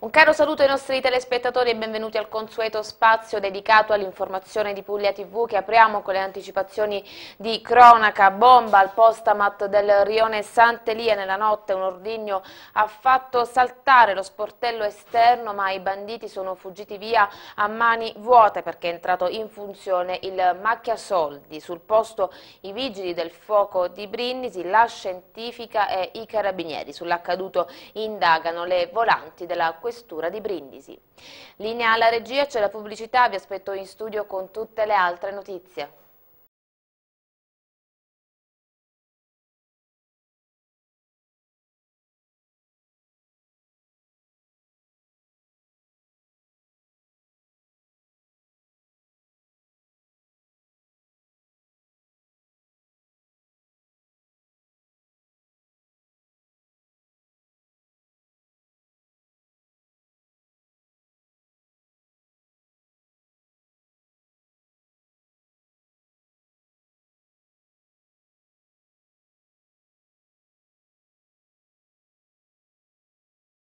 Un caro saluto ai nostri telespettatori e benvenuti al consueto spazio dedicato all'informazione di Puglia TV che apriamo con le anticipazioni di cronaca. Bomba al postamat del rione Sant'Elia nella notte, un ordigno ha fatto saltare lo sportello esterno ma i banditi sono fuggiti via a mani vuote perché è entrato in funzione il macchiasoldi. Sul posto i vigili del fuoco di Brindisi, la scientifica e i carabinieri. Sull'accaduto indagano le volanti della questione Questura di Brindisi. Linea alla regia, c'è la pubblicità, vi aspetto in studio con tutte le altre notizie.